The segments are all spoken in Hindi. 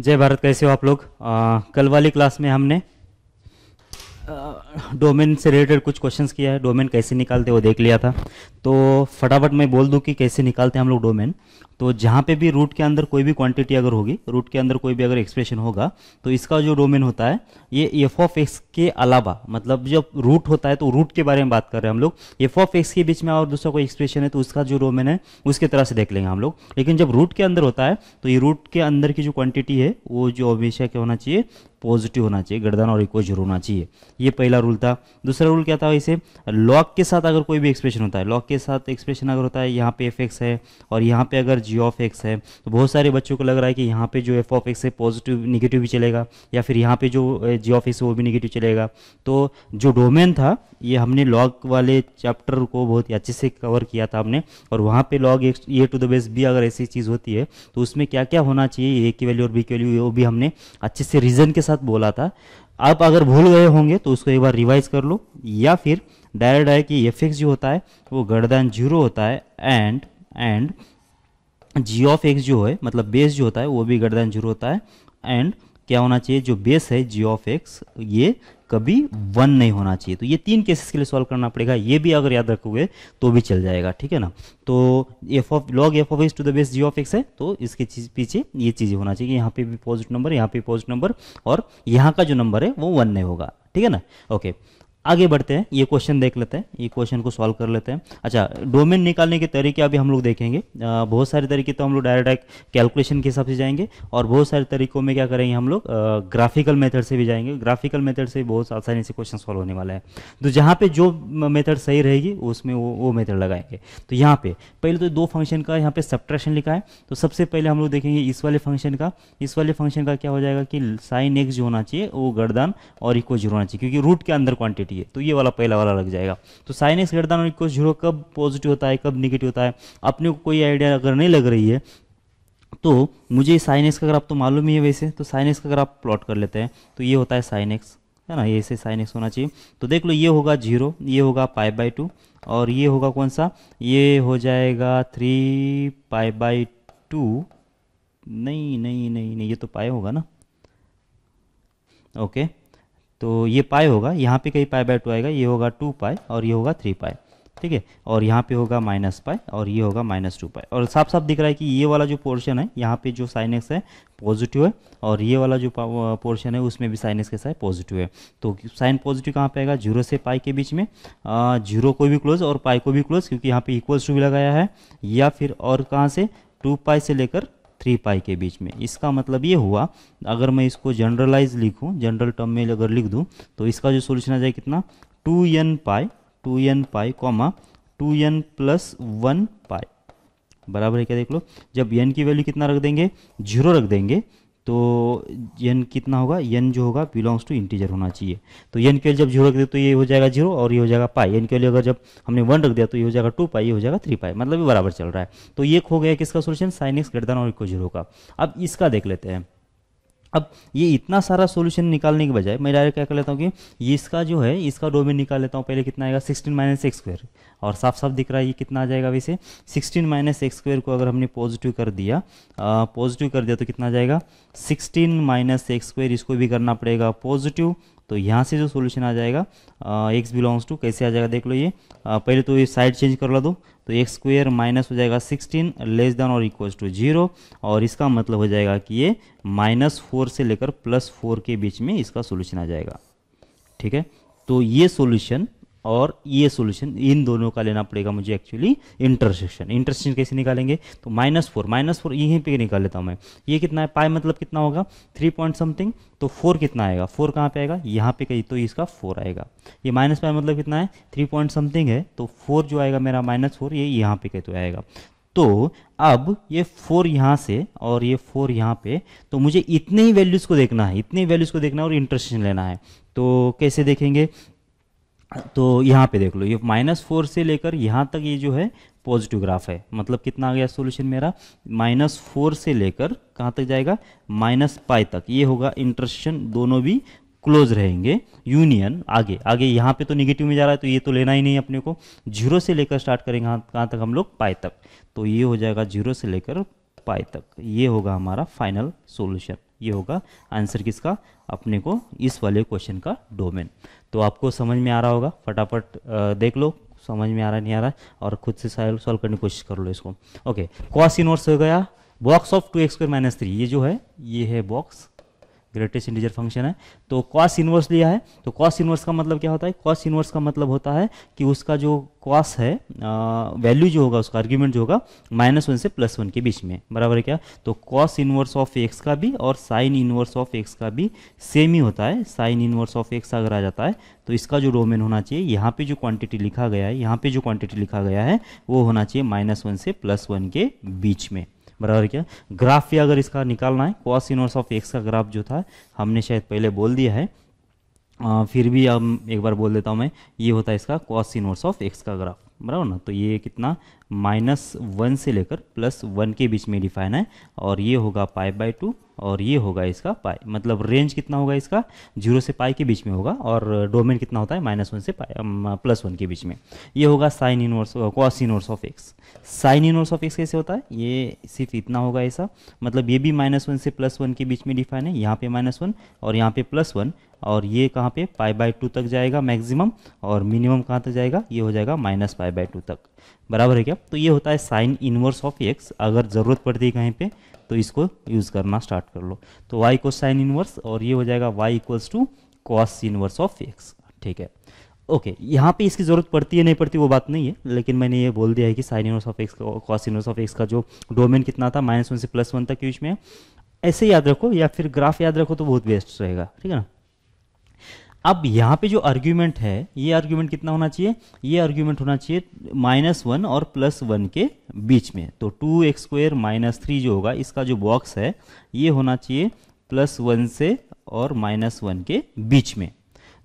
जय भारत कैसे हो आप लोग आ, कल वाली क्लास में हमने डोमेन से रिलेटेड कुछ क्वेश्चंस किया है डोमेन कैसे निकालते वो देख लिया था तो फटाफट मैं बोल दूं कि कैसे निकालते हैं हम लोग डोमेन तो जहाँ पे भी रूट के अंदर कोई भी क्वांटिटी अगर होगी रूट के अंदर कोई भी अगर एक्सप्रेशन होगा तो इसका जो डोमेन होता है ये एफ ऑफ एक्स के अलावा मतलब जब रूट होता है तो रूट के बारे में बात कर रहे हैं हम लोग एफ ऑफ एक्स के बीच में और दूसरा कोई एक्सप्रेशन है तो उसका जो डोमेन है उसके तरह से देख लेंगे हम लोग लेकिन जब रूट के अंदर होता है तो ये रूट के अंदर की जो क्वान्टिटी है वो जो हमेशा क्या होना चाहिए पॉजिटिव होना चाहिए गर्दन और इक्वल जरूर होना चाहिए ये पहला रूल था दूसरा रूल क्या था इसे लॉक के साथ अगर कोई भी एक्सप्रेशन होता है लॉक के साथ एक्सप्रेशन अगर होता है यहाँ पे एफ एक्स है और यहाँ पे अगर जी ऑफ एक्स है तो बहुत सारे बच्चों को लग रहा है कि यहाँ पे जो एफ ऑफ एक्स है पॉजिटिव निगेटिव भी चलेगा या फिर यहाँ पे जो जी ऑफ एक्स है वो भी निगेटिव चलेगा तो जो डोमेन था ये हमने लॉग वाले चैप्टर को बहुत अच्छे से कवर किया था हमने और वहाँ पे log X A to the base B अगर ऐसी चीज़ होती है तो उसमें क्या क्या होना चाहिए ए की वैल्यू और बी की वैल्यू वो भी हमने अच्छे से रीजन के साथ साथ बोला था आप अगर भूल गए होंगे तो उसको एक बार रिवाइज कर लो या फिर डायरेक्ट है कि एफ एक्स जो होता है वो गर्दान जीरो होता है and and G of X जो है मतलब बेस जो होता है वो भी गर्दान जीरो होता है एंड क्या होना चाहिए जो बेस है जी ऑफ एक्स ये कभी वन नहीं होना चाहिए तो ये तीन केसेस के लिए सॉल्व करना पड़ेगा ये भी अगर याद रखोगे तो भी चल जाएगा ठीक है ना तो F of log F of X to the base G of X है तो इसके चीज पीछे ये चीज़ें होना चाहिए यहाँ पे भी पॉजिटिव नंबर यहाँ पे पॉजिटिव नंबर और यहाँ का जो नंबर है वो वन नहीं होगा ठीक है ना ओके आगे बढ़ते हैं ये क्वेश्चन देख लेते हैं ये क्वेश्चन को सॉल्व कर लेते हैं अच्छा डोमेन निकालने के तरीके अभी हम लोग देखेंगे बहुत सारे तरीके तो हम लोग डायरेक्ट कैलकुलेशन के हिसाब से जाएंगे और बहुत सारे तरीकों में क्या करेंगे हम लोग ग्राफिकल मेथड से भी जाएंगे ग्राफिकल मेथड से बहुत आसानी से क्वेश्चन सॉल्व होने वाला है तो जहाँ पर जो मेथड सही रहेगी उसमें वो वो मेथड लगाएंगे तो यहाँ पे पहले तो दो फंक्शन का यहाँ पे सब्ट्रैक्शन लिखा है तो सबसे पहले हम लोग देखेंगे इस वाले फंक्शन का इस वाले फंक्शन का क्या हो जाएगा कि साइन एक्स जो होना चाहिए वो गर्दान और इक्व जीरो होना चाहिए क्योंकि रूट के अंदर क्वान्टिटी होती है तो ये वाला पहला वाला लग जाएगा तो sine X greater than equal zero कब पॉजिटिव होता है कब निगेटिव होता है अपने को कोई आइडिया अगर नहीं लग रही है तो मुझे साइन एक्स का आप तो मालूम ही है वैसे तो साइन एक्स का आप प्लॉट कर लेते हैं तो ये होता है साइन एक्स है ना ये ऐसे साइन एक्स होना चाहिए तो देख लो ये होगा जीरो ये होगा पाई बाई टू और ये होगा कौन सा ये हो जाएगा थ्री पाई बाई टू नहीं नहीं नहीं नहीं ये तो पाए होगा ना ओके तो ये पाई होगा यहाँ पे कहीं पाई बाय टू आएगा ये होगा टू पाई और ये होगा थ्री पाई ठीक है और यहाँ पे होगा माइनस पाई और ये होगा माइनस टू पाई और साफ साफ दिख रहा है कि ये वाला जो पोर्शन है यहाँ पे जो साइन एक्स है पॉजिटिव है और ये वाला जो पोर्शन है उसमें भी साइन एक्स कैसा है पॉजिटिव है तो साइन पॉजिटिव कहाँ पे आएगा जीरो से पाई के बीच में जीरो को भी क्लोज और पाई को भी क्लोज क्योंकि यहाँ पे इक्वल्स टू भी लगाया है या फिर और कहाँ से टू पाई से लेकर थ्री पाई के बीच में इसका मतलब ये हुआ अगर मैं इसको जनरलाइज लिखूँ जनरल टर्म में अगर लिख दूँ तो इसका जो सोल्यूशन आ जाए कितना two N pi two N pi comma two N plus one pi बराबर है क्या देख लो जब एन की वैल्यू कितना रख देंगे जीरो रख देंगे तो यन कितना होगा यन जो होगा बिलोंग्स टू इंटीजर होना चाहिए तो यन के लिए जब जीरो रख दे तो ये हो जाएगा जीरो और ये हो जाएगा पाई यन के लिए अगर जब हमने वन रख दिया तो ये हो जाएगा टू पाई ये हो जाएगा थ्री पाई तो मतलब ये बराबर चल रहा है तो ये हो गया किसका सोल्यूशन साइन एक्स ग्रेटर और इक्वल जीरो का अब इसका देख लेते हैं अब ये इतना सारा सोल्यूशन निकालने के बजाय मैं डायरेक्ट क्या कर लेता हूँ कि ये इसका जो है इसका डोमेन निकाल लेता हूँ पहले कितना आएगा सिक्सटीन माइनस एक्स स्क्वेयर और साफ साफ दिख रहा है ये कितना आ जाएगा वैसे सिक्सटीन माइनस एक्स स्क्वेयर को अगर हमने पॉजिटिव कर दिया पॉजिटिव कर दिया तो कितना आ जाएगा सिक्सटीन माइनस एक्स स्क्वेयर इसको भी करना पड़ेगा पॉजिटिव तो यहाँ से जो सोल्यूशन आ जाएगा एक्स बिलोंग्स टू कैसे आ जाएगा देख लो ये आ, पहले तो ये साइड चेंज कर ला दो तो एक्स स्क्वेयर माइनस हो जाएगा सिक्सटीन लेस देन और इक्वल्स टू जीरो और इसका मतलब हो जाएगा कि ये माइनस फोर से लेकर प्लस फोर के बीच में इसका सोल्यूशन आ जाएगा ठीक है तो ये सोल्यूशन और ये सॉल्यूशन इन दोनों का लेना पड़ेगा मुझे एक्चुअली इंटरसेक्शन इंटरसेक्शन कैसे निकालेंगे तो माइनस फोर माइनस फोर यहीं पर निकाल लेता हूँ मैं ये कितना है पाई मतलब कितना होगा थ्री पॉइंट समथिंग तो फोर कितना आएगा फोर कहाँ पे आएगा यहाँ पे कहीं तो इसका फोर आएगा ये माइनस पाई मतलब कितना है थ्री पॉइंट समथिंग है तो फोर जो आएगा मेरा माइनस फोर ये यहाँ पे कहीं तो आएगा तो अब ये फोर यहाँ से और ये फोर यहाँ पे तो मुझे इतने ही वैल्यूज़ को देखना है इतने वैल्यूज़ को देखना है और इंटरसेक्शन लेना है तो कैसे देखेंगे तो यहाँ पे देख लो ये माइनस फोर से लेकर यहाँ तक ये जो है पॉजिटिव ग्राफ है मतलब कितना आ गया सोल्यूशन मेरा माइनस फोर से लेकर कहाँ तक जाएगा माइनस पाई तक ये होगा इंटरसेक्शन दोनों भी क्लोज रहेंगे यूनियन आगे आगे यहाँ पे तो निगेटिव में जा रहा है तो ये तो लेना ही नहीं अपने को जीरो से लेकर स्टार्ट करेंगे कहाँ तक हम लोग पाई तक तो ये हो जाएगा जीरो से लेकर पाई तक ये होगा हमारा फाइनल सोल्यूशन ये होगा आंसर किसका अपने को इस वाले क्वेश्चन का डोमेन तो आपको समझ में आ रहा होगा फटाफट देख लो समझ में आ रहा नहीं आ रहा और खुद से सॉल्व करने की कोशिश कर लो इसको ओके कॉस इनवर्स हो गया box of two X square minus three ये जो है ये है बॉक्स ग्रेटेस्ट इंटीजर फंक्शन है तो कॉस इनवर्स लिया है तो कॉस इनवर्स का मतलब क्या होता है कॉस इनवर्स का मतलब होता है कि उसका जो कॉस है वैल्यू जो होगा उसका आर्ग्यूमेंट जो होगा माइनस वन से प्लस वन के बीच में बराबर है क्या तो कॉस इनवर्स ऑफ एक्स का भी और साइन इनवर्स ऑफ एक्स का भी सेम ही होता है साइन इनवर्स ऑफ एक्स अगर आ जाता है तो इसका जो डोमेन होना चाहिए यहाँ पे जो क्वांटिटी लिखा गया है यहाँ पे जो क्वांटिटी लिखा गया है वो होना चाहिए माइनस वन से प्लस वन के बीच में बराबर क्या ग्राफ भी अगर इसका निकालना है कॉस इनवर्स ऑफ एक्स का ग्राफ जो था हमने शायद पहले बोल दिया है आ, फिर भी अब एक बार बोल देता हूँ मैं ये होता है इसका कॉस इनवर्स ऑफ एक्स का ग्राफ बराबर ना तो ये कितना माइनस वन से लेकर प्लस वन के बीच में डिफाइन है और ये होगा पाई बाई टू और ये होगा इसका पाई मतलब रेंज कितना होगा इसका जीरो से पाई के बीच में होगा और डोमेन कितना होता है माइनस वन से पाई प्लस वन के बीच में ये होगा sine inverse cos inverse of X sine inverse of X कैसे होता है ये सिर्फ इतना होगा ऐसा मतलब ये भी माइनस वन से प्लस वन के बीच में डिफाइन है यहाँ पे माइनस वन और यहाँ पे प्लस वन और ये कहाँ पे पाई बाई टू तक जाएगा मैक्सिमम और मिनिमम कहाँ तक जाएगा ये हो जाएगा माइनस पाई बाई टू तक बराबर है क्या तो ये होता है साइन इनवर्स ऑफ एक्स अगर ज़रूरत पड़ती है कहीं पे तो इसको यूज करना स्टार्ट कर लो तो वाई को साइन इनवर्स और ये हो जाएगा Y equals to cos inverse of X ठीक है ओके okay, यहाँ पे इसकी ज़रूरत पड़ती है नहीं पड़ती वो बात नहीं है लेकिन मैंने ये बोल दिया है कि sine inverse of X cos inverse of X का जो डोमेन कितना था माइनस वन से प्लस वन तक बीच में ऐसे याद रखो या फिर ग्राफ याद रखो तो बहुत बेस्ट रहेगा ठीक है ना अब यहाँ पे जो आर्ग्यूमेंट है ये आर्ग्यूमेंट कितना होना चाहिए ये आर्ग्यूमेंट होना चाहिए माइनस वन और प्लस वन के बीच में तो two X square minus three जो होगा इसका जो बॉक्स है ये होना चाहिए प्लस वन से और माइनस वन के बीच में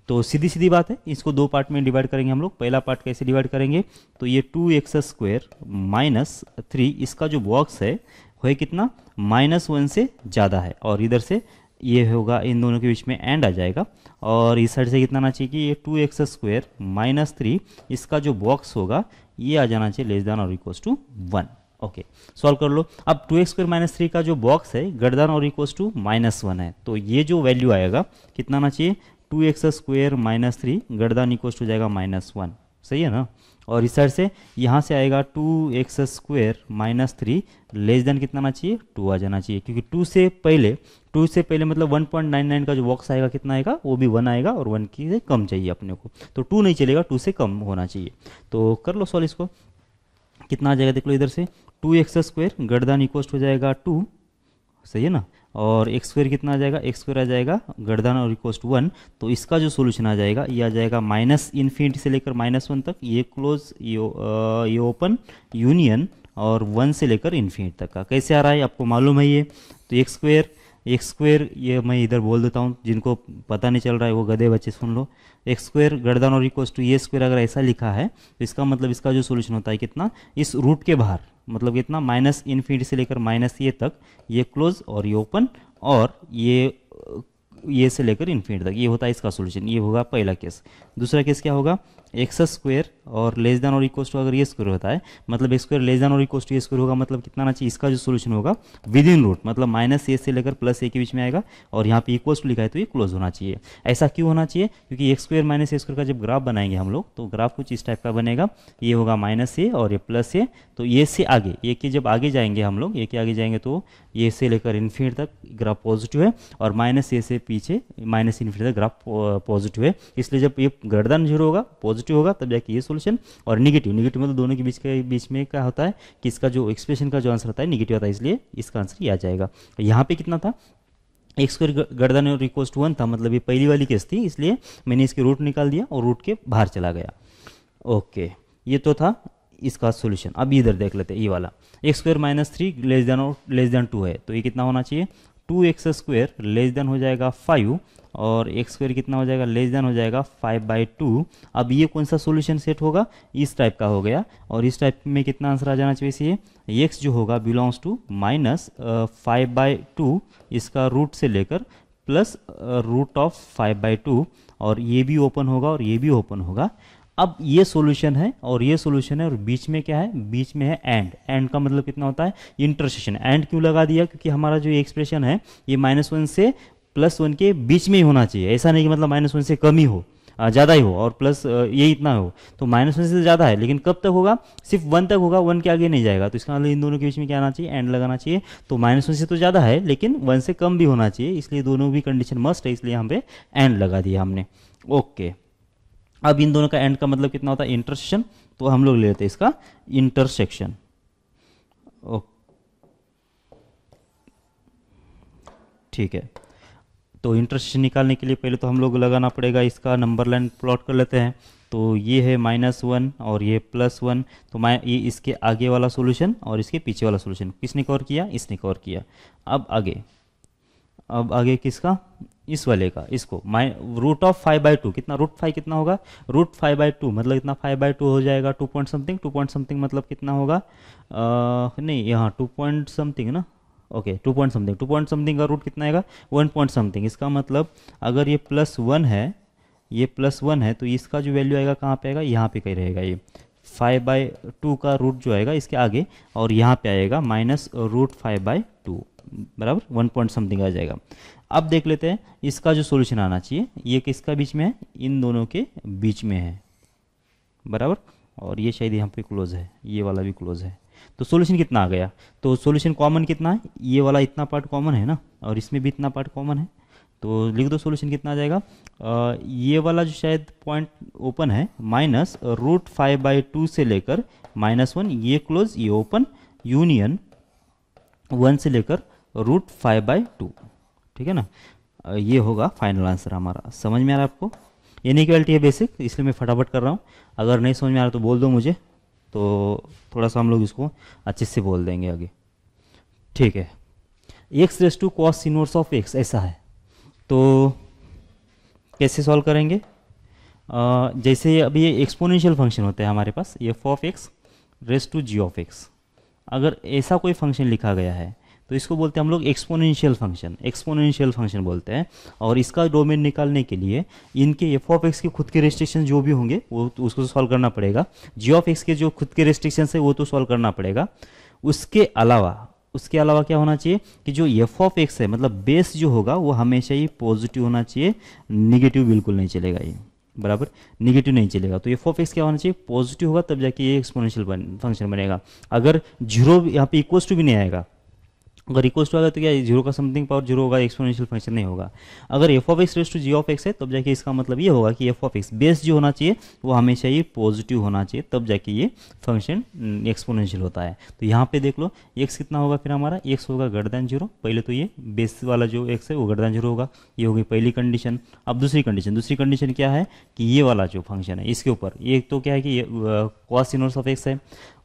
तो सीधी सीधी बात है इसको दो पार्ट में डिवाइड करेंगे हम लोग पहला पार्ट कैसे डिवाइड करेंगे तो ये two X square minus three इसका जो बॉक्स है वह कितना माइनस वन से ज़्यादा है और इधर से ये होगा इन दोनों के बीच में एंड आ जाएगा और इस साइड से कितना आना चाहिए कि ये two X square minus three इसका जो बॉक्स होगा ये आ जाना चाहिए लेस दैन और equal to one okay solve कर लो अब two X square minus three का जो बॉक्स है गर्दन और इक्वस टू माइनस वन है तो ये जो वैल्यू आएगा कितना आना चाहिए two X square minus three गर्दन इक्व टू जाएगा माइनस वन सही है ना और इस साइड से यहाँ से आएगा two X square minus three less than कितना आना चाहिए टू आ जाना चाहिए क्योंकि टू से पहले टू से पहले मतलब 1.99 का जो बॉक्स आएगा कितना आएगा वो भी वन आएगा और वन की से कम चाहिए अपने को तो टू नहीं चलेगा टू से कम होना चाहिए तो कर लो सॉल्व इसको कितना आ जाएगा देख लो इधर से टू एक्स स्क्वेयर गर्दन इक्वस्ट हो जाएगा टू सही है ना और एक स्क्वायर कितना आ जाएगा एक स्क्वायर आ जाएगा गर्दन और इक्वस्ट वन तो इसका जो सोल्यूशन आ जाएगा ये आ जाएगा माइनस इन्फिनिटी से लेकर माइनस वन तक ये क्लोज ये ओपन यूनियन और वन से लेकर इन्फिनिट तक का कैसे आ रहा है आपको मालूम है ये तो एक स्क्वेयर एक्स स्क्वेयर ये मैं इधर बोल देता हूँ जिनको पता नहीं चल रहा है वो गधे बच्चे सुन लो एक्स स्क्वेयर गर्दान और इक्वल टू ए स्क्वेयर अगर ऐसा लिखा है तो इसका मतलब इसका जो सोल्यूशन होता है कितना इस रूट के बाहर मतलब कितना माइनस इन्फिनिटी से लेकर माइनस ये तक ये क्लोज और ये ओपन और ये ये से लेकर इन्फिनिटी तक ये होता है इसका सोल्यूशन ये होगा पहला केस दूसरा केस क्या होगा एक्स स्क्वेयर और लेस देन और इक्व टू अगर ये स्क्वेयर होता है मतलब एक स्क्वेयर लेस देन और इक्व टू ये स्क्वेयर होगा मतलब कितना आना चाहिए इसका जो सोल्यूशन होगा विद इन रूट मतलब माइनस ए से लेकर प्लस ए के बीच में आएगा और यहाँ पे इक्व टू लिखा है तो ये क्लोज होना चाहिए ऐसा क्यों होना चाहिए क्योंकि एक स्क्वेयर माइनस ए स्क्वेयर का जब ग्राफ बनाएंगे हम लोग तो ग्राफ कुछ इस टाइप का बनेगा ये होगा माइनस ए और ये प्लस ए तो ये से आगे ये के जब आगे जाएंगे हम लोग ए के आगे जाएंगे तो ए से लेकर इन्फिनिट तक ग्राफ पॉजिटिव है और माइनस ए से पीछे माइनस इन्फिनिट तक ग्राफ पॉजिटिव है इसलिए जब ये गर्दन जीरो होगा पॉजिटिव पॉजिटिव होगा तब जाके ये सोल्यूशन और निगेटिव निगेटिव मतलब दोनों के बीच के बीच में क्या होता है कि इसका जो एक्सप्रेशन का जो आंसर होता है निगेटिव होता है इसलिए इसका आंसर ये आ जाएगा तो यहाँ पे कितना था एक स्क्वायर गर्दन और इक्वल्स टू वन था मतलब ये पहली वाली केस थी इसलिए मैंने इसके रूट निकाल दिया और रूट के बाहर चला गया ओके ये तो था इसका सोल्यूशन अब इधर देख लेते हैं ये वाला X square minus three less than और लेस देन टू है तो ये कितना होना चाहिए two X square less than हो जाएगा फाइव और एक्स स्क्वायर कितना हो जाएगा लेस देन हो जाएगा फाइव बाई टू अब ये कौन सा सोल्यूशन सेट होगा इस टाइप का हो गया और इस टाइप में कितना आंसर आ जाना चाहिए इसे एक्स जो होगा belongs to minus five by two इसका रूट से लेकर plus root of five by two और ये भी ओपन होगा और ये भी ओपन होगा अब ये सॉल्यूशन है और ये सॉल्यूशन है और बीच में क्या है बीच में है एंड एंड का मतलब कितना होता है इंटरसेशन एंड क्यों लगा दिया क्योंकि हमारा जो एक्सप्रेशन है ये माइनस वन से प्लस वन के बीच में ही होना चाहिए ऐसा नहीं कि मतलब माइनस वन से कम ही हो ज़्यादा ही हो और प्लस ये इतना हो तो माइनस वन से तो ज़्यादा है लेकिन कब तक होगा सिर्फ वन तक होगा वन के आगे नहीं जाएगा तो इसका मतलब इन दोनों के बीच में क्या आना चाहिए एंड लगाना चाहिए तो माइनस वन से तो ज़्यादा है लेकिन वन से कम भी होना चाहिए इसलिए दोनों भी कंडीशन मस्ट है इसलिए हमें पे एंड लगा दिया हमने ओके अब इन दोनों का एंड का मतलब कितना होता है इंटरसेक्शन तो हम लोग ले लेते हैं इसका इंटरसेक्शन ओके ठीक है तो इंटरेस्ट निकालने के लिए पहले तो हम लोग लगाना पड़ेगा इसका नंबर लाइन प्लॉट कर लेते हैं तो ये है माइनस वन और ये प्लस वन तो मैं ये इसके आगे वाला सोल्यूशन और इसके पीछे वाला सोल्यूशन किसने कवर किया इसने कवर किया अब आगे अब आगे किसका इस वाले का इसको minus root of five by two कितना रूट फाइव कितना होगा रूट फाइव बाई टू मतलब कितना फाइव बाई टू हो जाएगा two point something two point something मतलब कितना होगा आ, नहीं यहाँ टू पॉइंट समथिंग ना okay two point something two point something का रूट कितना आएगा वन पॉइंट समथिंग इसका मतलब अगर ये प्लस वन है ये प्लस वन है तो इसका जो वैल्यू आएगा कहाँ पे आएगा यहाँ पे कहीं रहेगा ये फाइव बाई टू का रूट जो आएगा इसके आगे और यहाँ पे आएगा minus root five by two बराबर वन पॉइंट समथिंग आ जाएगा अब देख लेते हैं इसका जो सोल्यूशन आना चाहिए ये किसका बीच में है इन दोनों के बीच में है बराबर और ये शायद यहाँ पे क्लोज है ये वाला भी क्लोज है तो सोल्यूशन कितना आ गया तो सोल्यूशन कॉमन कितना है ये वाला इतना पार्ट कॉमन है ना और इसमें भी इतना पार्ट कॉमन है तो लिख दो सोल्यूशन कितना आ जाएगा आ, ये वाला जो शायद पॉइंट ओपन है minus root five by two से लेकर माइनस वन ये क्लोज ये ओपन यूनियन वन से लेकर रूट फाइव बाई टू ठीक है ना आ, ये होगा फाइनल आंसर हमारा समझ में आ रहा है आपको ये नहीं क्वालिटी है बेसिक इसलिए मैं फटाफट कर रहा हूँ अगर नहीं समझ में आ रहा तो बोल दो मुझे तो थोड़ा सा हम लोग इसको अच्छे से बोल देंगे आगे ठीक है X raise to cos inverse of X ऐसा है तो कैसे सॉल्व करेंगे आ, जैसे अभी ये एक्सपोनेंशियल फंक्शन होता है हमारे पास F of X raise to G of X अगर ऐसा कोई फंक्शन लिखा गया है तो इसको बोलते हैं हम लोग एक्सपोनेंशियल फंक्शन एक्सपोनेंशियल फंक्शन बोलते हैं और इसका डोमेन निकालने के लिए इनके एफ ऑफ एक्स के खुद के रेस्ट्रिक्शन जो भी होंगे वो तो उसको सॉल्व करना पड़ेगा जी ऑफ एक्स के जो खुद के रेस्ट्रिक्शन है वो तो सॉल्व करना पड़ेगा उसके अलावा उसके अलावा क्या होना चाहिए कि जो एफ ऑफ एक्स है मतलब बेस जो होगा वो हमेशा ही पॉजिटिव होना चाहिए निगेटिव बिल्कुल नहीं चलेगा ये बराबर निगेटिव नहीं चलेगा तो एफ ऑफ एक्स क्या होना चाहिए पॉजिटिव होगा तब जाके ये एक्सपोनेंशियल बन फंक्शन बनेगा अगर जीरो यहाँ पे इक्वल्स टू भी नहीं आएगा अगर इक्वल्स टू आएगा तो क्या जीरो का समथिंग पावर जीरो होगा एक्सपोनेंशियल फंक्शन नहीं होगा अगर F of X raise to G of X है तब जाके इसका मतलब ये होगा कि एफ ऑफ एक्स बेस जो होना चाहिए वो हमेशा ही पॉजिटिव होना चाहिए तब जाके ये फंक्शन हम्म, एक्सपोनेंशियल होता है तो यहाँ पे देख लो एक्स कितना होगा फिर हमारा एक्स होगा दैन जीरो पहले तो ये बेस वाला जो एक्स है वो दैन जीरो होगा ये होगी पहली कंडीशन अब दूसरी कंडीशन दूसरी कंडीशन क्या है कि ये वाला जो फंक्शन है इसके ऊपर एक तो क्या है कि कॉस इनवर्स ऑफ एक्स है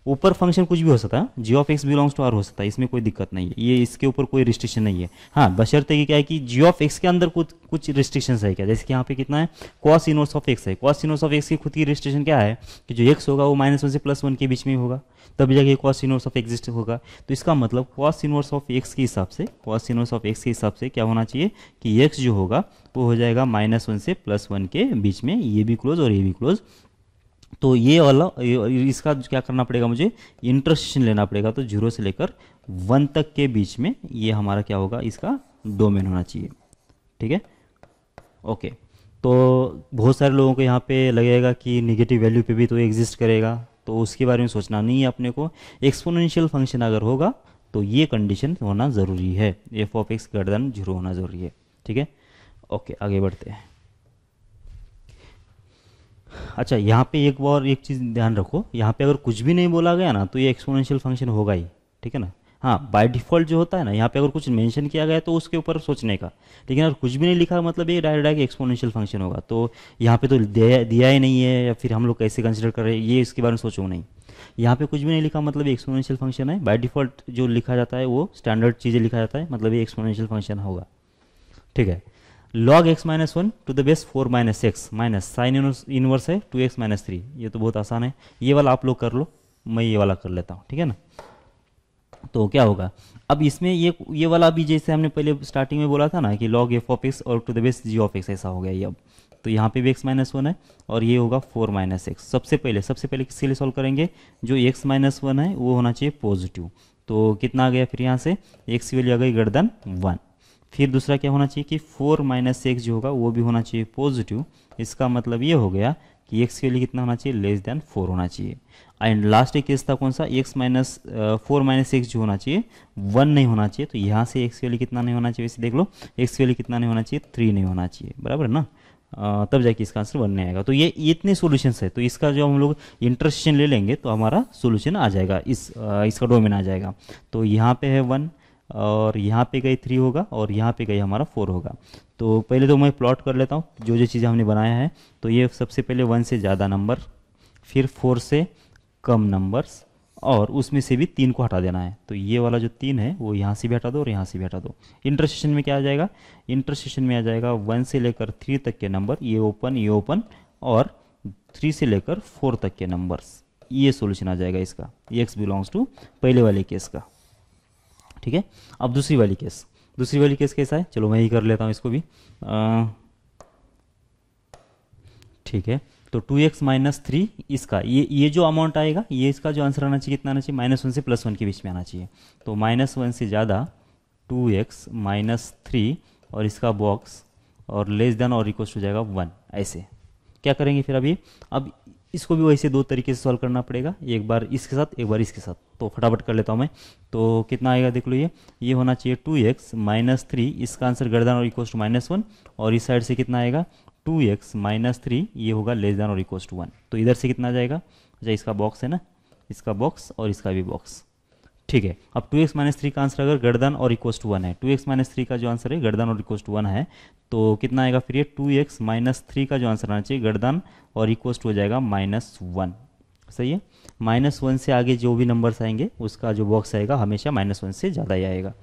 ऊपर फंक्शन कुछ भी हो सकता है G of X belongs to R हो सकता है इसमें कोई दिक्कत नहीं है ये इसके ऊपर कोई रिस्ट्रिक्शन नहीं है हाँ बशर्ते कि क्या है कि जी ऑफ एक्स के अंदर कुछ कुछ रिस्ट्रिक्शंस है क्या जैसे कि यहाँ पे कितना है कॉस इनवर्स ऑफ एक्स है कॉस इनवर्स ऑफ एक्स की खुद की रिस्ट्रिक्शन क्या है कि जो एक्स होगा वो माइनस वन से प्लस वन के बीच में होगा तब जाके कॉस इनवर्स ऑफ एक्सिस्ट होगा तो इसका मतलब कॉस इनवर्स ऑफ एक्स के हिसाब से कॉस इनवर्स ऑफ एक्स के हिसाब से क्या होना चाहिए कि एक्स जो होगा वो हो जाएगा माइनस वन से प्लस वन के बीच में ये भी क्लोज और ये भी क्लोज तो ये वाला इसका क्या करना पड़ेगा मुझे इंटरेस्ट लेना पड़ेगा तो जीरो से लेकर वन तक के बीच में ये हमारा क्या होगा इसका डोमेन होना चाहिए ठीक है ओके तो बहुत सारे लोगों को यहाँ पे लगेगा कि निगेटिव वैल्यू पे भी तो एग्जिस्ट करेगा तो उसके बारे में सोचना नहीं है अपने को एक्सपोनेंशियल फंक्शन अगर होगा तो ये कंडीशन होना ज़रूरी है एफ ऑफ एक्स गर्दन जीरो होना ज़रूरी है ठीक है ओके आगे बढ़ते हैं अच्छा यहाँ पे एक बार एक चीज़ ध्यान रखो यहाँ पे अगर कुछ भी नहीं बोला गया ना तो ये एक्सपोनेंशियल फंक्शन होगा ही ठीक है ना हाँ बाय डिफ़ॉल्ट जो होता है ना यहाँ पे अगर कुछ मेंशन किया गया तो उसके ऊपर सोचने का लेकिन अगर कुछ भी नहीं लिखा मतलब ये डायरेक्ट डायरेक्ट एक्सपोनेंशियल फंक्शन होगा तो यहाँ पे तो दिया दिया ही नहीं है या फिर हम लोग कैसे कंसिडर कर रहे हैं ये इसके बारे में सोचो नहीं यहाँ पे कुछ भी नहीं लिखा मतलब एक्सपोनेंशियल फंक्शन है बाय डिफ़ॉल्ट जो लिखा जाता है वो स्टैंडर्ड चीज़ें लिखा जाता है मतलब ये एक्सपोनेंशियल फंक्शन होगा ठीक है log X minus one to the base four minus X minus sine inverse है टू एक्स माइनस थ्री ये तो बहुत आसान है ये वाला आप लोग कर लो मैं ये वाला कर लेता हूँ ठीक है ना तो क्या होगा अब इसमें ये ये वाला अभी जैसे हमने पहले स्टार्टिंग में बोला था ना कि लॉग एफ ऑफ एक्स और to the base G of X ऐसा हो गया ये अब तो यहाँ पे भी एक्स माइनस वन है और ये होगा फोर माइनस एक्स सबसे पहले सबसे पहले किसके लिए सॉल्व करेंगे जो एक्स माइनस वन है वो होना चाहिए पॉजिटिव तो कितना आ गया फिर यहाँ से एक्स की वैल्यू आ गई गर्दन वन फिर दूसरा क्या होना चाहिए कि फोर माइनस एक्स जो होगा वो भी होना चाहिए पॉजिटिव इसका मतलब ये हो गया कि एक्स के लिए कितना होना चाहिए लेस देन फोर होना चाहिए एंड लास्ट एक केस था कौन सा X minus four minus X जो होना चाहिए वन नहीं होना चाहिए तो यहाँ से एक्स के लिए कितना नहीं होना चाहिए वैसे देख लो एक्स के लिए कितना नहीं होना चाहिए थ्री नहीं होना चाहिए बराबर ना तब जाके इसका आंसर बनने आएगा तो ये इतने सोल्यूशन है तो इसका जो हम लोग इंटरसेक्शन ले लेंगे तो हमारा सोल्यूशन आ जाएगा इस इसका डोमेन आ जाएगा तो यहाँ पे है वन और यहाँ पे गई थ्री होगा और यहाँ पे गई हमारा फोर होगा तो पहले तो मैं प्लॉट कर लेता हूँ जो जो चीज़ें हमने बनाया है तो ये सबसे पहले वन से ज़्यादा नंबर फिर फोर से कम नंबर्स और उसमें से भी तीन को हटा देना है तो ये वाला जो तीन है वो यहाँ से भी हटा दो और यहाँ से भी हटा दो इंटरसेशन में क्या आ जाएगा इंटरसेशन में आ जाएगा वन से लेकर थ्री तक के नंबर ये ओपन ये ओपन और थ्री से लेकर फोर तक के नंबर्स ये सोल्यूशन आ जाएगा इसका एक्स बिलोंग्स टू पहले वाले केस का ठीक है अब दूसरी वाली केस दूसरी वाली केस कैसा है चलो मैं ही कर लेता हूँ इसको भी ठीक है तो 2x एक्स माइनस थ्री इसका ये ये जो अमाउंट आएगा ये इसका जो आंसर आना चाहिए कितना आना चाहिए माइनस वन से प्लस वन के बीच में आना चाहिए तो माइनस वन से ज़्यादा 2x एक्स माइनस थ्री और इसका बॉक्स और लेस देन और रिक्वेस्ट हो जाएगा वन ऐसे क्या करेंगे फिर अभी अब इसको भी वैसे दो तरीके से सॉल्व करना पड़ेगा एक बार इसके साथ एक बार इसके साथ तो फटाफट कर लेता हूँ मैं तो कितना आएगा देख लो ये ये होना चाहिए टू एक्स माइनस थ्री इसका आंसर दैन और इक्वल टू माइनस वन और इस साइड से कितना आएगा टू एक्स माइनस थ्री ये होगा लेस दैन और इक्वल टू वन तो इधर से कितना जाएगा अच्छा इसका बॉक्स है ना इसका बॉक्स और इसका भी बॉक्स ठीक है अब टू एक्स माइनस थ्री का आंसर अगर गर्दन और इक्वस टू वन है टू एक्स माइनस थ्री का जो आंसर है गर्दन और इक्वस टू वन है तो कितना आएगा फिर ये टू एक्स माइनस थ्री का जो आंसर आना चाहिए गर्दन और इक्वस टू हो जाएगा माइनस वन सही है माइनस वन से आगे जो भी नंबर्स आएंगे उसका जो बॉक्स आएगा हमेशा माइनस वन से ज़्यादा ही आएगा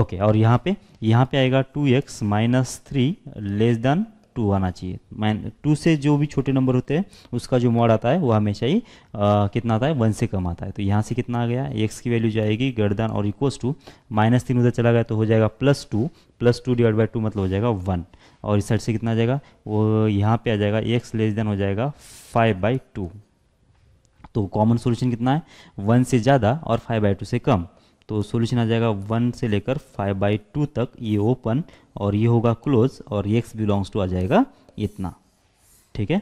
ओके और यहाँ पे यहाँ पे आएगा two x minus three less than two आना चाहिए माइन टू से जो भी छोटे नंबर होते हैं उसका जो मॉड आता है वो हमेशा ही आ, कितना आता है वन से कम आता है तो यहाँ से कितना आ गया एक्स की वैल्यू जाएगी गर्दन और इक्वस टू माइनस तीन उधर चला गया तो हो जाएगा plus two plus two divide by two मतलब हो जाएगा वन और इस साइड से कितना आ जाएगा वो यहाँ पर आ जाएगा एक्स लेस देन हो जाएगा फाइव बाई टू तो कॉमन सोल्यूशन कितना है वन से ज़्यादा और फाइव बाई टू से कम तो सोल्यूशन आ जाएगा वन से लेकर फाइव बाई टू तक ये ओपन और ये होगा क्लोज और ये एक्स बिलोंग्स टू आ जाएगा इतना ठीक है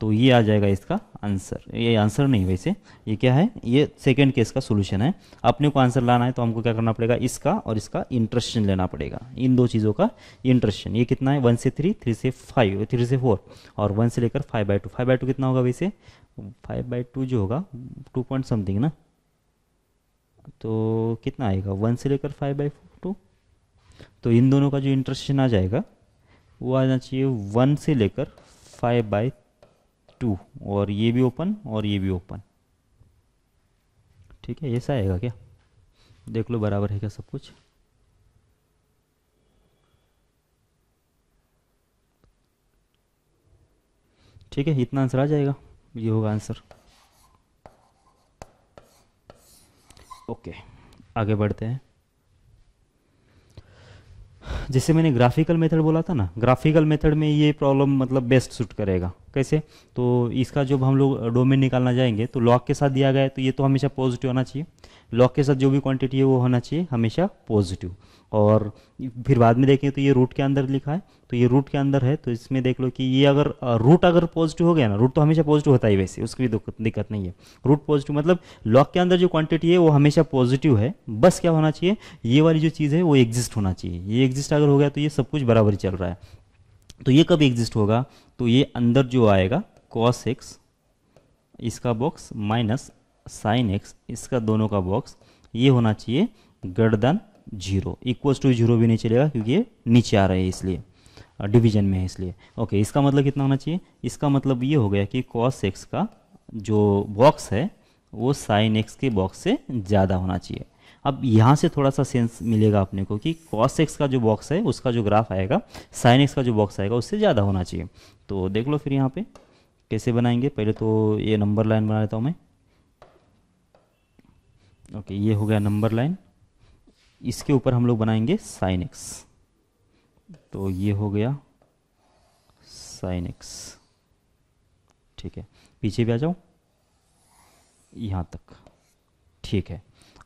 तो ये आ जाएगा इसका आंसर ये आंसर नहीं वैसे ये क्या है ये सेकेंड केस का सोल्यूशन है अपने को आंसर लाना है तो हमको क्या करना पड़ेगा इसका और इसका इंटरेस्टन लेना पड़ेगा इन दो चीज़ों का इंटरेस्टन ये कितना है वन से थ्री थ्री से फाइव थ्री से फोर और वन से लेकर five by two five by two कितना होगा वैसे फाइव बाई टू जो होगा टू पॉइंट समथिंग ना तो कितना आएगा वन से लेकर फाइव बाई टू तो इन दोनों का जो इंटरसेक्शन आ जाएगा वो आना चाहिए वन से लेकर फाइव बाई टू और ये भी ओपन और ये भी ओपन ठीक है ऐसा आएगा क्या देख लो बराबर है क्या सब कुछ ठीक है इतना आंसर आ जाएगा ये होगा आंसर ओके आगे बढ़ते हैं जैसे मैंने ग्राफिकल मेथड बोला था ना ग्राफिकल मेथड में ये प्रॉब्लम मतलब बेस्ट सूट करेगा कैसे तो इसका जब हम लोग डोमेन uh, निकालना जाएंगे तो लॉक के साथ दिया गया है तो ये तो हमेशा पॉजिटिव होना चाहिए लॉक के साथ जो भी क्वांटिटी है वो होना चाहिए हमेशा पॉजिटिव और फिर बाद में देखें तो ये रूट के अंदर लिखा है तो ये रूट के अंदर है तो इसमें देख लो कि ये अगर रूट अगर पॉजिटिव हो गया ना रूट तो हमेशा पॉजिटिव होता है वैसे उसकी भी दिक्कत नहीं है रूट पॉजिटिव मतलब लॉक के अंदर जो क्वांटिटी है वो हमेशा पॉजिटिव है बस क्या होना चाहिए ये वाली जो चीज़ है वो एग्जिस्ट होना चाहिए ये एग्जिस्ट अगर हो गया तो ये सब कुछ बराबर ही चल रहा है तो ये कब एग्जिस्ट होगा तो ये अंदर जो आएगा कॉस एक्स इसका बॉक्स माइनस साइन एक्स इसका दोनों का बॉक्स ये होना चाहिए गर्दन जीरो इक्वल्स टू जीरो भी नहीं चलेगा क्योंकि ये नीचे आ रहा है इसलिए डिवीजन में है इसलिए ओके इसका मतलब कितना होना चाहिए इसका मतलब ये हो गया कि कॉस एक्स का जो बॉक्स है वो साइन एक्स के बॉक्स से ज़्यादा होना चाहिए अब यहाँ से थोड़ा सा सेंस मिलेगा अपने को कि कॉस एक्स का जो बॉक्स है उसका जो ग्राफ आएगा साइन एक्स का जो बॉक्स आएगा उससे ज़्यादा होना चाहिए तो देख लो फिर यहाँ पे कैसे बनाएंगे पहले तो ये नंबर लाइन बना लेता हूँ मैं ओके ये हो गया नंबर लाइन इसके ऊपर हम लोग बनाएंगे साइन एक्स तो ये हो गया साइन एक्स ठीक है पीछे भी आ जाओ यहाँ तक ठीक है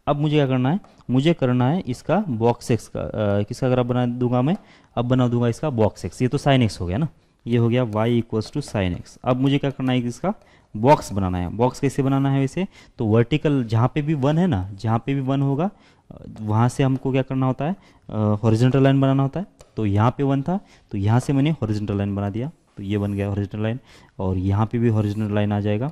अब मुझे क्या करना है मुझे करना है इसका बॉक्स एक्स का आ, किसका अगर बना दूंगा मैं अब बना दूंगा इसका बॉक्स एक्स ये तो साइन एक्स हो गया ना ये हो गया y equals to sine x अब मुझे क्या करना है इसका बॉक्स बनाना है बॉक्स कैसे बनाना है वैसे तो वर्टिकल जहाँ पे भी वन है ना जहाँ पे भी वन होगा वहाँ से हमको क्या करना होता है हॉरिजेंटल लाइन बनाना होता है तो यहाँ पे वन था तो यहाँ से मैंने हॉरिजेंटल लाइन बना दिया तो ये बन गया हॉरिजेंटल लाइन और यहाँ पे भी हॉरिजेंटल लाइन आ जाएगा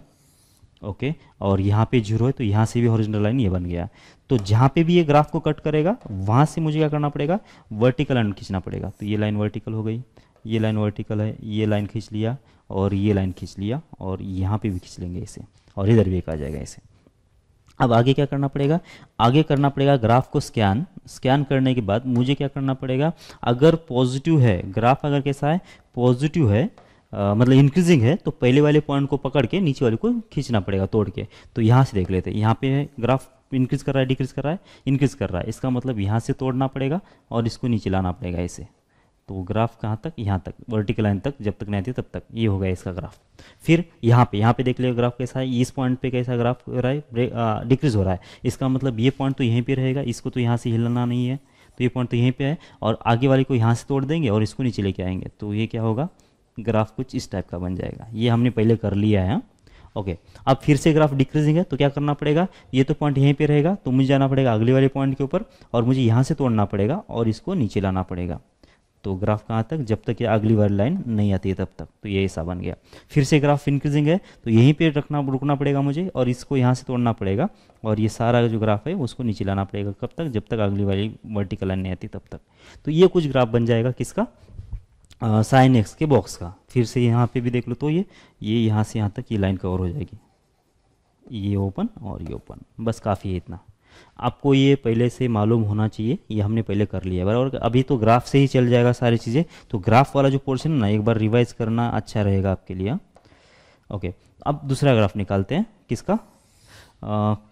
ओके और यहाँ पे जीरो है तो यहाँ से भी हॉरिजेंटल लाइन ये बन गया तो जहाँ पे भी ये ग्राफ को कट करेगा वहाँ से मुझे क्या करना पड़ेगा वर्टिकल लाइन खींचना पड़ेगा तो ये लाइन वर्टिकल हो गई ये लाइन वर्टिकल है ये लाइन खींच लिया और ये लाइन खींच लिया और यहाँ पे भी खींच लेंगे इसे और इधर भी एक आ जाएगा इसे अब आगे क्या करना पड़ेगा आगे करना पड़ेगा ग्राफ को स्कैन स्कैन करने के बाद मुझे क्या करना पड़ेगा अगर पॉजिटिव है ग्राफ अगर कैसा है पॉजिटिव है आ, मतलब इंक्रीजिंग है तो पहले वाले पॉइंट को पकड़ के नीचे वाले को खींचना पड़ेगा तोड़ के तो यहाँ से देख लेते हैं यहाँ पे ग्राफ इंक्रीज कर रहा है डिक्रीज कर रहा है इंक्रीज कर रहा है इसका मतलब यहाँ से तोड़ना पड़ेगा और इसको नीचे लाना पड़ेगा इसे तो वो ग्राफ कहाँ तक यहाँ तक वर्टिकल लाइन तक जब तक नहीं आती तब तक ये हो गया इसका ग्राफ फिर यहाँ पे यहाँ पे देख लिया ग्राफ कैसा है इस पॉइंट पे कैसा ग्राफ हो रहा है डिक्रीज हो रहा है इसका मतलब ये पॉइंट तो यहीं पे रहेगा इसको तो यहाँ से हिलना नहीं है तो ये पॉइंट तो यहीं पर है और आगे वाले को यहाँ से तोड़ देंगे और इसको नीचे लेके आएंगे तो ये क्या होगा ग्राफ कुछ इस टाइप का बन जाएगा ये हमने पहले कर लिया है हाँ। ओके अब फिर से ग्राफ डिक्रीजिंग है तो क्या करना पड़ेगा ये तो पॉइंट यहीं पे रहेगा तो मुझे जाना पड़ेगा अगले वाले पॉइंट के ऊपर और मुझे यहाँ से तोड़ना पड़ेगा और इसको नीचे लाना पड़ेगा तो ग्राफ कहाँ तक जब तक ये अगली वाली लाइन नहीं आती है तब तक तो ये ऐसा बन गया फिर से ग्राफ इंक्रीजिंग है तो यहीं पे रखना रुकना पड़ेगा मुझे और इसको यहाँ से तोड़ना पड़ेगा और ये सारा जो ग्राफ है उसको नीचे लाना पड़ेगा कब तक जब तक अगली वाली वर्टिकल लाइन नहीं आती तब तक तो ये कुछ ग्राफ बन जाएगा किसका साइन एक्स के बॉक्स का फिर से यहाँ पे भी देख लो तो ये ये यहाँ से यहाँ तक ये लाइन कवर हो जाएगी ये ओपन और ये ओपन बस काफ़ी है इतना आपको ये पहले से मालूम होना चाहिए ये हमने पहले कर लिया बराबर अभी तो ग्राफ से ही चल जाएगा सारी चीज़ें तो ग्राफ वाला जो पोर्शन है ना एक बार रिवाइज करना अच्छा रहेगा आपके लिए ओके अब दूसरा ग्राफ निकालते हैं किसका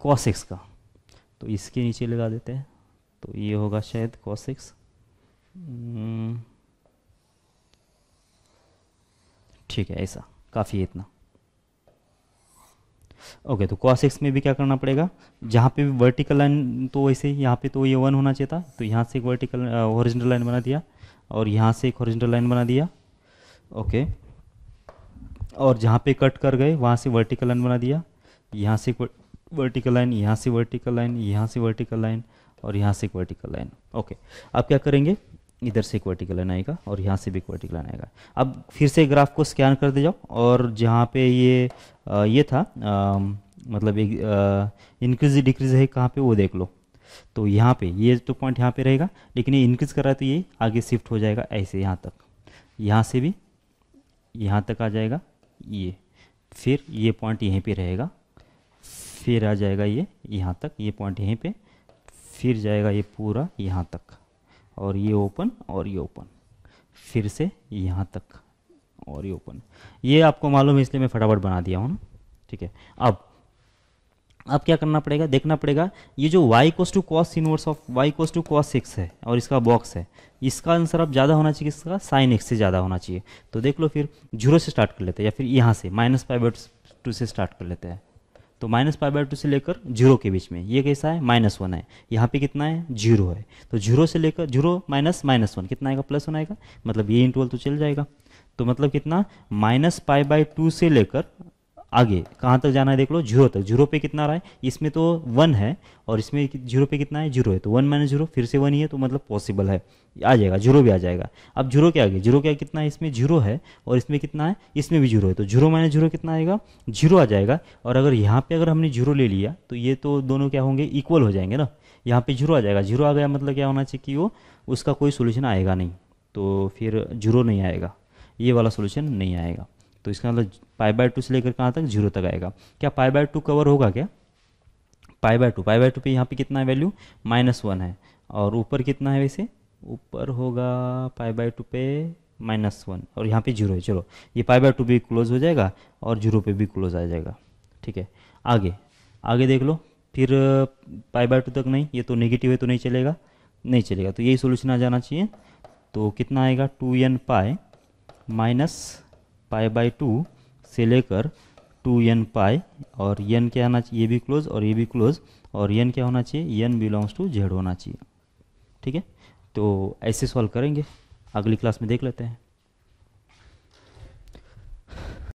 कॉसिक्स का तो इसके नीचे लगा देते हैं तो ये होगा शायद कॉसिक्स हम्म, ठीक है ऐसा काफ़ी इतना ओके तो कॉस एक्स में भी क्या करना पड़ेगा जहाँ पे भी वर्टिकल लाइन तो वैसे ही यहाँ पे तो ये वन होना चाहिए था तो यहाँ से एक वर्टिकल ओरिजिनल लाइन बना दिया और यहाँ से एक ओरिजिनल लाइन बना दिया ओके और जहाँ पे कट कर गए वहाँ से वर्टिकल लाइन बना दिया यहाँ से एक वर्टिकल लाइन यहाँ से वर्टिकल लाइन यहाँ से वर्टिकल लाइन और यहाँ से एक वर्टिकल लाइन ओके आप क्या करेंगे इधर से एक वर्टिकल लाइन आएगा और यहाँ से भी एक वर्टिकल लाइन आएगा अब फिर से ग्राफ को स्कैन कर दे जाओ और जहाँ पे ये आ, ये था आ, मतलब एक इंक्रीज डिक्रीज है कहाँ पे वो देख लो तो यहाँ पे ये तो पॉइंट यहाँ पे रहेगा लेकिन ये इंक्रीज कर रहा है तो ये आगे शिफ्ट हो जाएगा ऐसे यहाँ तक यहाँ से भी यहाँ तक आ जाएगा ये फिर ये पॉइंट यहीं पर रहेगा फिर आ जाएगा ये यहाँ तक ये पॉइंट यहीं पर फिर जाएगा ये पूरा यहाँ तक और ये ओपन और ये ओपन फिर से यहाँ तक और ये ओपन ये आपको मालूम है इसलिए मैं फटाफट बना दिया हूँ ना ठीक है अब अब क्या करना पड़ेगा देखना पड़ेगा ये जो y goes to cos inverse of y goes to cos x है और इसका बॉक्स है इसका आंसर अब ज़्यादा होना चाहिए इसका साइन एक्स से ज़्यादा होना चाहिए तो देख लो फिर जीरो से स्टार्ट कर लेते हैं या फिर यहाँ से माइनस फाइव टू से स्टार्ट कर लेते हैं तो माइनस पाई बाई टू से लेकर जीरो के बीच में ये कैसा है माइनस वन है यहाँ पे कितना है जीरो है तो जीरो से लेकर जीरो माइनस माइनस वन कितना आएगा प्लस वन आएगा मतलब ये इंटरवल तो चल जाएगा तो मतलब कितना माइनस पाई बाई टू से लेकर आगे कहाँ तक जाना है देख लो जीरो तक जीरो पे कितना रहा है इसमें तो वन है और इसमें जीरो पे कितना है जीरो है तो वन माइनस जीरो फिर से वन ही है तो मतलब पॉसिबल है आ जाएगा जीरो भी आ जाएगा अब जीरो के आगे जीरो के आगे कितना है इसमें जीरो है और इसमें कितना है इसमें भी जीरो है तो जीरो माइनस जीरो कितना आएगा जीरो आ जाएगा और अगर यहाँ पर अगर हमने जीरो ले लिया तो ये तो दोनों क्या होंगे इक्वल हो जाएंगे ना यहाँ पर जीरो आ जाएगा जीरो आ गया मतलब क्या होना चाहिए कि वो उसका कोई सोल्यूशन आएगा नहीं तो फिर जीरो नहीं आएगा ये वाला सोल्यूशन नहीं आएगा तो इसका मतलब पाई बाय टू से लेकर कहाँ तक जीरो तक आएगा क्या पाई बाय टू कवर होगा क्या pi by two pi by two पे यहाँ पे कितना है वैल्यू माइनस वन है और ऊपर कितना है वैसे ऊपर होगा पाई बाय टू पे माइनस वन और यहाँ पे जीरो है चलो ये पाई बाय टू भी क्लोज हो जाएगा और जीरो पे भी क्लोज आ जाएगा ठीक है आगे आगे देख लो फिर पाई बाय टू तक नहीं ये तो नेगेटिव है तो नहीं चलेगा नहीं चलेगा तो यही सोल्यूशन आ जाना चाहिए तो कितना आएगा two n pi minus pi by two से लेकर टू एन पाई और एन क्या होना चाहिए ये भी क्लोज और ये भी क्लोज और एन क्या होना चाहिए एन बिलोंग्स टू जेड होना चाहिए ठीक है तो ऐसे सॉल्व करेंगे अगली क्लास में देख लेते हैं